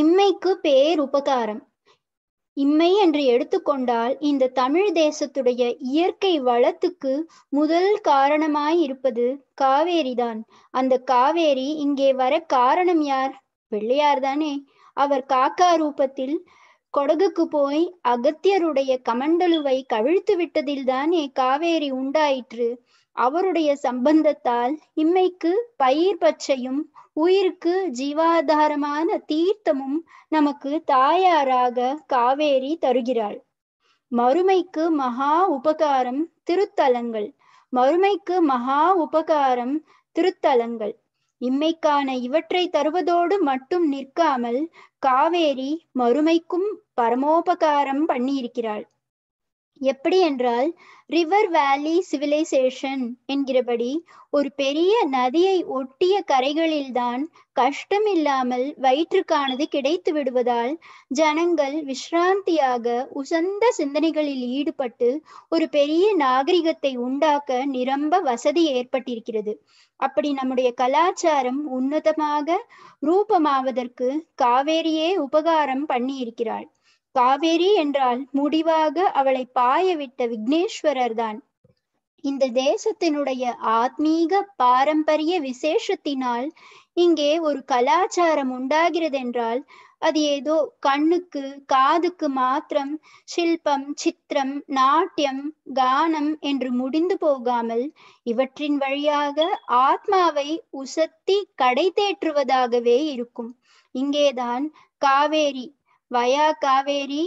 இம்மைக்கு பேர் உபகாரம் இம்மை என்று எடுத்துக்கொண்டால் இந்த தமிழ் தேசத்துடைய இயற்கை வளத்துக்கு முதல் காரணமாய் இருப்பது காவேரிதான் அந்த காவேரி இங்கே வர காரணம் யார் பிள்ளையார் தானே அவர் காக்கா ரூபத்தில் கொடகுக்கு போய் அகத்தியருடைய கமண்டலுவை கவிழ்த்து விட்டதில் தானே காவேரி உண்டாயிற்று அவருடைய சம்பந்தத்தால் இம்மைக்கு பயிர் பச்சையும் உயிருக்கு ஜீவாதாரமான தீர்த்தமும் நமக்கு தாயாராக காவேரி தருகிறாள் மறுமைக்கு மகா உபகாரம் திருத்தலங்கள் மறுமைக்கு மகா உபகாரம் திருத்தலங்கள் இம்மைக்கான இவற்றை தருவதோடு மட்டும் நிற்காமல் காவேரி மறுமைக்கும் பரமோபகாரம் பண்ணியிருக்கிறாள் எப்படி என்றால் ரிவர் வேலி சிவிலைசேஷன் என்கிறபடி ஒரு பெரிய நதியை ஒட்டிய கரைகளில்தான் கஷ்டம் இல்லாமல் வயிற்றுக்கானது கிடைத்து விடுவதால் ஜனங்கள் விஷ்ராந்தியாக உசந்த சிந்தனைகளில் ஈடுபட்டு ஒரு பெரிய நாகரிகத்தை உண்டாக்க நிரம்ப வசதி ஏற்பட்டிருக்கிறது அப்படி நம்முடைய கலாச்சாரம் உன்னதமாக ரூபமாவதற்கு காவேரியே உபகாரம் பண்ணியிருக்கிறாள் காவேரி என்றால் முடிவாக அவளை பாய விட்ட விக்னேஸ்வரர் தான் இந்த தேசத்தினுடைய ஆத்மீக பாரம்பரிய விசேஷத்தினால் இங்கே ஒரு கலாச்சாரம் உண்டாகிறதென்றால் அது ஏதோ கண்ணுக்கு காதுக்கு மாத்திரம் சில்பம் சித்திரம் நாட்டியம் கானம் என்று முடிந்து போகாமல் இவற்றின் வழியாக ஆத்மாவை உசத்தி கடை தேற்றுவதாகவே இருக்கும் இங்கேதான் காவேரி வயா காவேரி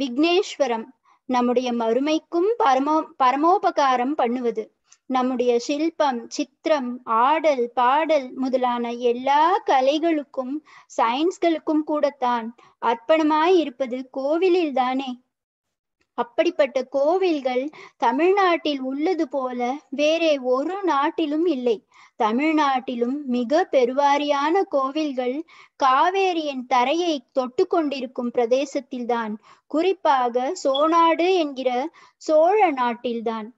விக்னேஸ்வரம் நம்முடைய மறுமைக்கும் பரமோ பரமோபகாரம் பண்ணுவது நம்முடைய சில்பம் சித்திரம் ஆடல் பாடல் முதலான எல்லா கலைகளுக்கும் சயின்ஸ்களுக்கும் கூடத்தான் அர்ப்பணமாய் இருப்பது கோவிலில் தானே அப்படிப்பட்ட கோவில்கள் தமிழ்நாட்டில் உள்ளது போல வேறே ஒரு நாட்டிலும் இல்லை தமிழ்நாட்டிலும் மிக பெருவாரியான கோவில்கள் காவேரியின் தரையை தொட்டு கொண்டிருக்கும் பிரதேசத்தில்தான் குறிப்பாக சோநாடு என்கிற சோழ நாட்டில்தான்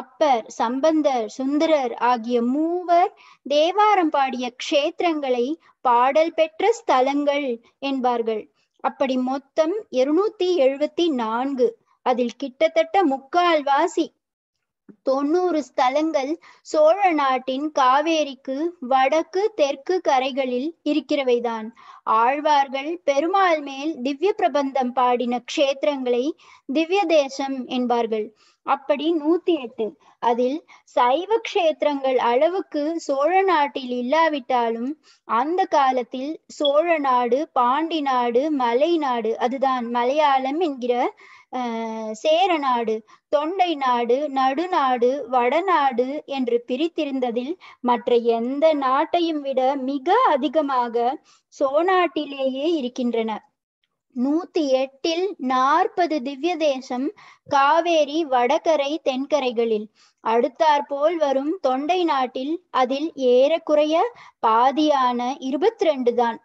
அப்பர் சம்பந்தர் சுந்தரர் ஆகிய மூவர் தேவாரம் பாடிய க்ஷேத்திரங்களை பாடல் பெற்ற ஸ்தலங்கள் என்பார்கள் அப்படி மொத்தம் இருநூத்தி எழுபத்தி நான்கு அதில் கிட்டத்தட்ட முக்கால்வாசி தொண்ணூறு ஸ்தலங்கள் சோழ நாட்டின் காவேரிக்கு வடக்கு தெற்கு கரைகளில் இருக்கிறவைதான் ஆழ்வார்கள் பெருமாள் மேல் திவ்ய பிரபந்தம் பாடின க்ஷேத்திரங்களை திவ்ய தேசம் என்பார்கள் அப்படி நூத்தி எட்டு அதில் சைவ கஷேத்திரங்கள் அளவுக்கு சோழ நாட்டில் இல்லாவிட்டாலும் அந்த காலத்தில் சோழ நாடு பாண்டி நாடு மலை நாடு அதுதான் மலையாளம் என்கிற சேர நாடு தொண்டை நாடு நடுநாடு வடநாடு என்று பிரித்திருந்ததில் மற்ற எந்த நாட்டையும் விட மிக அதிகமாக சோநாட்டிலேயே இருக்கின்றன நூத்தி எட்டில் நாற்பது திவ்ய தேசம் காவேரி வடகரை தென்கரைகளில் அடுத்தாற்போல் வரும் தொண்டை நாட்டில் அதில் ஏறக்குறைய பாதியான இருபத்தி ரெண்டு தான்